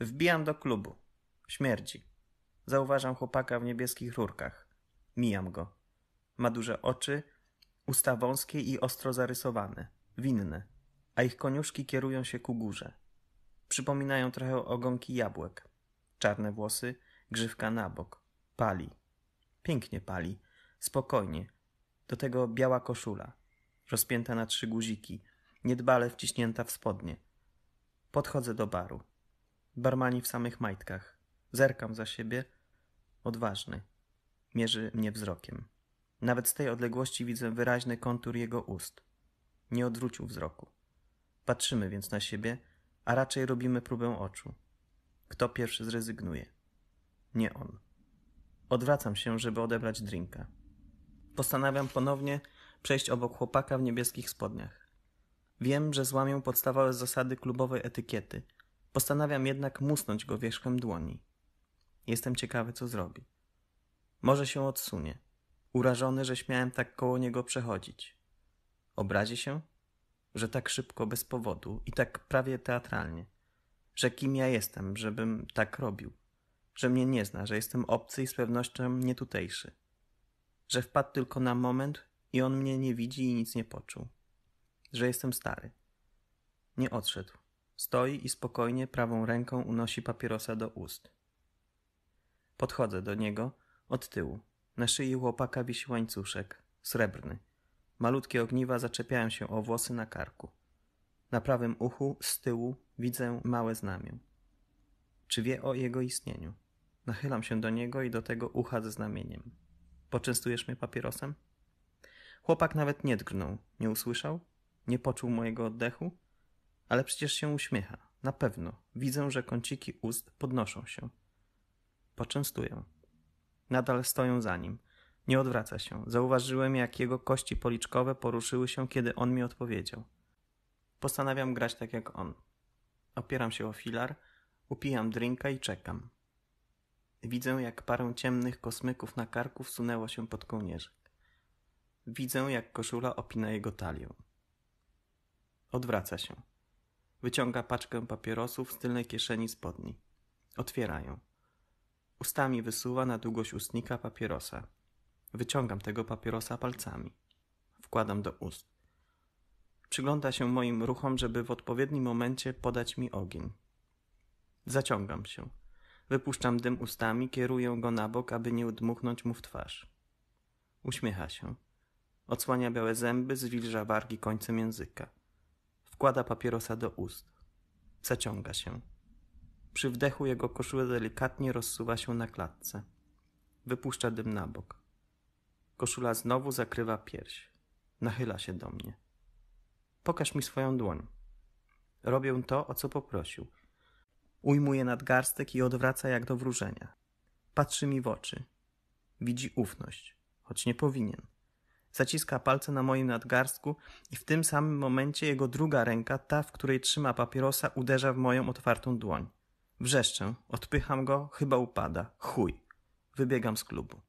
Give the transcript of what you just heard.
Wbijam do klubu. Śmierdzi. Zauważam chłopaka w niebieskich rurkach. Mijam go. Ma duże oczy, usta wąskie i ostro zarysowane, winne, a ich koniuszki kierują się ku górze. Przypominają trochę ogonki jabłek. Czarne włosy, grzywka na bok. Pali. Pięknie pali. Spokojnie. Do tego biała koszula, rozpięta na trzy guziki, niedbale wciśnięta w spodnie. Podchodzę do baru barmani w samych majtkach. Zerkam za siebie, odważny. Mierzy mnie wzrokiem. Nawet z tej odległości widzę wyraźny kontur jego ust. Nie odwrócił wzroku. Patrzymy więc na siebie, a raczej robimy próbę oczu. Kto pierwszy zrezygnuje? Nie on. Odwracam się, żeby odebrać drinka. Postanawiam ponownie przejść obok chłopaka w niebieskich spodniach. Wiem, że złamię podstawowe zasady klubowej etykiety – Postanawiam jednak musnąć go wierzchem dłoni. Jestem ciekawy, co zrobi. Może się odsunie, urażony, że śmiałem tak koło niego przechodzić. Obrazi się, że tak szybko, bez powodu i tak prawie teatralnie, że kim ja jestem, żebym tak robił, że mnie nie zna, że jestem obcy i z pewnością nie tutejszy, że wpadł tylko na moment i on mnie nie widzi i nic nie poczuł, że jestem stary. Nie odszedł, Stoi i spokojnie prawą ręką unosi papierosa do ust. Podchodzę do niego od tyłu. Na szyi chłopaka wisi łańcuszek, srebrny. Malutkie ogniwa zaczepiają się o włosy na karku. Na prawym uchu, z tyłu, widzę małe znamię. Czy wie o jego istnieniu? Nachylam się do niego i do tego ucha ze znamieniem. Poczęstujesz mnie papierosem? Chłopak nawet nie drgnął. Nie usłyszał? Nie poczuł mojego oddechu? Ale przecież się uśmiecha. Na pewno. Widzę, że kąciki ust podnoszą się. Poczęstuję. Nadal stoję za nim. Nie odwraca się. Zauważyłem, jak jego kości policzkowe poruszyły się, kiedy on mi odpowiedział. Postanawiam grać tak jak on. Opieram się o filar, upijam drinka i czekam. Widzę, jak parę ciemnych kosmyków na karku wsunęło się pod kołnierzyk. Widzę, jak koszula opina jego talię. Odwraca się. Wyciąga paczkę papierosów z tylnej kieszeni spodni. Otwierają. Ustami wysuwa na długość ustnika papierosa. Wyciągam tego papierosa palcami. Wkładam do ust. Przygląda się moim ruchom, żeby w odpowiednim momencie podać mi ogień. Zaciągam się. Wypuszczam dym ustami, kieruję go na bok, aby nie udmuchnąć mu w twarz. Uśmiecha się. Odsłania białe zęby, zwilża wargi końcem języka. Wkłada papierosa do ust. Zaciąga się. Przy wdechu jego koszula delikatnie rozsuwa się na klatce. Wypuszcza dym na bok. Koszula znowu zakrywa pierś. Nachyla się do mnie. Pokaż mi swoją dłoń. Robię to, o co poprosił. Ujmuje nadgarstek i odwraca jak do wróżenia. Patrzy mi w oczy. Widzi ufność, choć nie powinien. Zaciska palce na moim nadgarstku i w tym samym momencie jego druga ręka, ta w której trzyma papierosa, uderza w moją otwartą dłoń. Wrzeszczę, odpycham go, chyba upada. Chuj. Wybiegam z klubu.